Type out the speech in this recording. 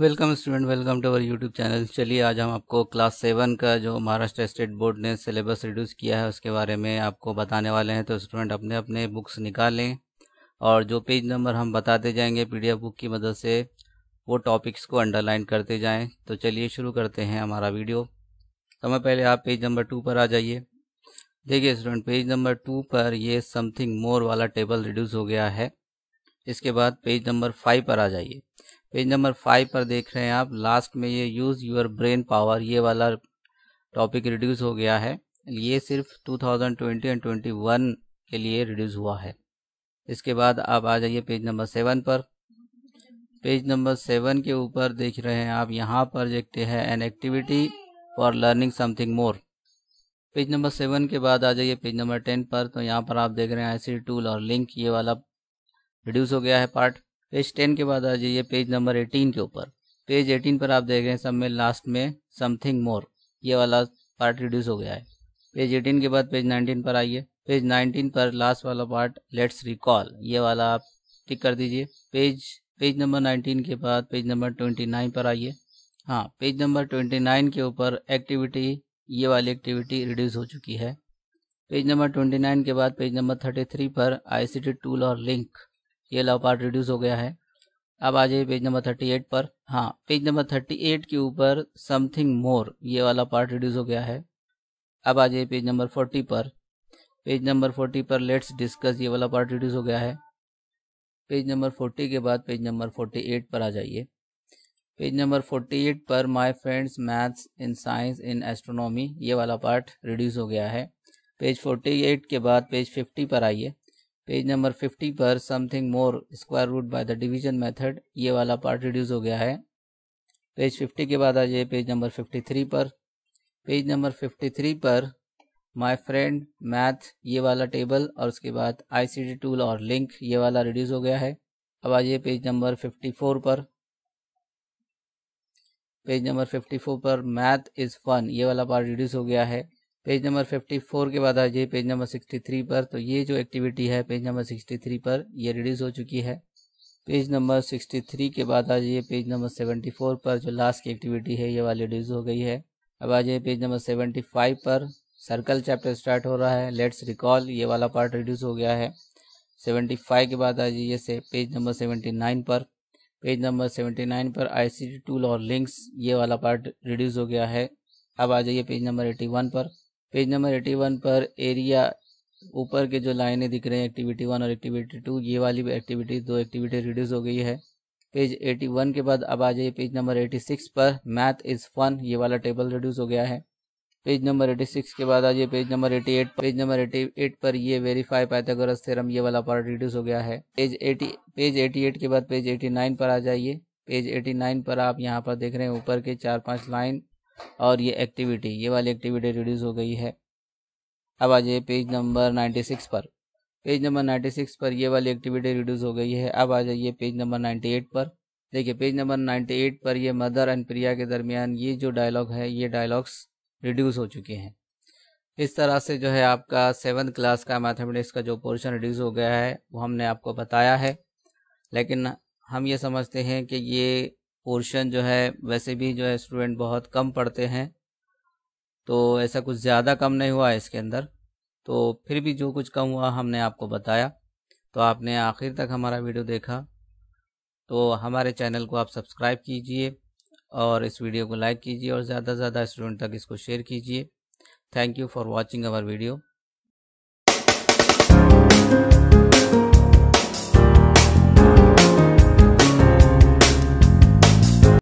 welcome student welcome to our YouTube channel चलिए आज हम आपको क्लास सेवन का जो महाराष्ट्र स्टेट बोर्ड ने सिलेबस रिड्यूस किया है उसके बारे में आपको बताने वाले हैं तो स्टूडेंट अपने अपने बुक्स निकालें और जो पेज नंबर हम बताते जाएंगे पीडीएफ बुक की मदद से वो टॉपिक्स को अंडरलाइन करते जाएँ तो चलिए शुरू करते हैं हमारा वीडियो तो मैं पहले आप पेज नंबर टू पर आ जाइए देखिए स्टूडेंट पेज नंबर टू पर ये समथिंग मोर वाला टेबल रिड्यूस हो गया है इसके बाद पेज नंबर फाइव पर आ जाइए पेज नंबर फाइव पर देख रहे हैं आप लास्ट में ये यूज़ यूर ब्रेन पावर ये वाला टॉपिक रिड्यूस हो गया है ये सिर्फ 2020 एंड 21 के लिए रिड्यूस हुआ है इसके बाद आप आ जाइए पेज नंबर सेवन पर पेज नंबर सेवन के ऊपर देख रहे हैं आप यहाँ पर देखते हैं an activity for learning something more page number seven के बाद आ जाइए पेज नंबर टेन पर तो यहाँ पर आप देख रहे हैं आई टूल और लिंक ये वाला रिड्यूस हो गया है पार्ट पेज टेन के बाद आ जाइए पेज नंबर एटीन के ऊपर पेज एटीन पर आप देख रहे हैं सब में लास्ट में समथिंग मोर ये वाला पार्ट रिड्यूस हो गया है पेज एटीन के बाद पेज नाइनटीन पर आइए पेज नाइनटीन पर लास्ट वाला पार्ट लेट्स रिकॉल ये वाला आप टिक कर दीजिए पेज पेज नंबर नाइनटीन के बाद पेज नंबर ट्वेंटी नाइन पर आइए हाँ पेज नंबर ट्वेंटी नाइन के ऊपर एक्टिविटी ये वाली एक्टिविटी रिड्यूस हो चुकी है पेज नंबर ट्वेंटी नाइन के बाद पेज नंबर थर्टी थ्री पर आई सी टी टूल और लिंक ये लव पार्ट रिड्यूस हो गया है अब आ जाइए पेज नंबर थर्टी एट पर हाँ पेज नंबर थर्टी एट के ऊपर समथिंग मोर ये वाला पार्ट रिड्यूस हो गया है अब आ जाइए पेज नंबर फोर्टी पर पेज नंबर फोर्टी पर लेट्स डिस्कस ये वाला पार्ट रिड्यूस हो गया है पेज नंबर फोर्टी के बाद पेज नंबर फोर्टी एट पर आ जाइए पेज नंबर फोर्टी एट पर my friends maths in science in astronomy ये वाला पार्ट रिड्यूस हो गया है पेज फोर्टी एट के बाद पेज फिफ्टी पर आइए पेज नंबर 50 पर something more square root by the division method ये वाला पार्ट रिड्यूस हो गया है पेज 50 के बाद आ जाइए पेज नंबर 53 पर पेज नंबर 53 पर माय फ्रेंड मैथ ये वाला टेबल और उसके बाद आईसीडी टूल और लिंक ये वाला रिड्यूस हो गया है अब आ जाइए पेज नंबर 54 पर पेज नंबर 54 पर मैथ इज़ फन ये वाला पार्ट रिड्यूस हो गया है पेज नंबर 54 के बाद आ जाइए पेज नंबर 63 पर तो ये जो एक्टिविटी है पेज नंबर 63 पर ये रिड्यूस हो चुकी है पेज नंबर 63 के बाद आ जाइए पेज नंबर 74 पर जो लास्ट की एक्टिविटी है ये वाली रिड्यूस हो गई है अब आ जाइए पेज नंबर 75 पर सर्कल चैप्टर स्टार्ट हो रहा है लेट्स रिकॉल ये वाला पार्ट रिड्यूस हो गया है फाइव के बाद आ जाइए से पेज नंबर नाइन पर पेज नंबर नाइन पर आईसीटी टूल और लिंक्स ये वाला पार्ट रिड्यूस हो गया है अब आ जाइए पेज नंबर 81 पर पेज नंबर एटी वन पर एरिया ऊपर के जो लाइनें दिख रहे हैं एक्टिविटी वन और एक्टिविटी टू ये वाली भी एक्टिविटी दो एक्टिविटी रिड्यूस हो गई है पेज एटी वन के बाद अब आ जाइए पेज नंबर एटी सिक्स पर मैथ इज़ फन ये वाला टेबल रिड्यूस हो गया है पेज नंबर एटी सिक्स के बाद आ जाइए page number eighty eight page number eighty eight पर ये वेरीफाई पाइथागोरस थ्योरम ये वाला पार्ट रिड्यूस हो गया है page eighty page eighty eight के बाद पेज एटी नाइन पर आ जाइए पेज एटी नाइन पर आप यहाँ पर देख रहे हैं ऊपर के चार पांच लाइन और ये एक्टिविटी ये वाली एक्टिविटी रिड्यूस हो गई है अब आ जाइए पेज नंबर नाइन्टी सिक्स पर पेज नंबर नाइन्टी सिक्स पर ये वाली एक्टिविटी रिड्यूस हो गई है अब आ जाइए पेज नंबर नाइन्टी एट पर देखिए पेज नंबर नाइन्टी एट पर ये मदर एंड प्रिया के दरमियान ये जो डायलॉग है ये डायलॉग्स रिड्यूस हो चुके हैं इस तरह से जो है आपका सेवन्थ क्लास का मैथमेटिक्स का जो पोर्शन रिड्यूस हो गया है वो हमने आपको बताया है लेकिन हम ये समझते हैं कि ये पोर्शन जो है वैसे भी जो है स्टूडेंट बहुत कम पढ़ते हैं तो ऐसा कुछ ज़्यादा कम नहीं हुआ इसके अंदर तो फिर भी जो कुछ कम हुआ हमने आपको बताया तो आपने आखिर तक हमारा वीडियो देखा तो हमारे चैनल को आप सब्सक्राइब कीजिए और इस वीडियो को लाइक कीजिए और ज़्यादा से ज़्यादा स्टूडेंट तक इसको शेयर कीजिए thank you for watching our video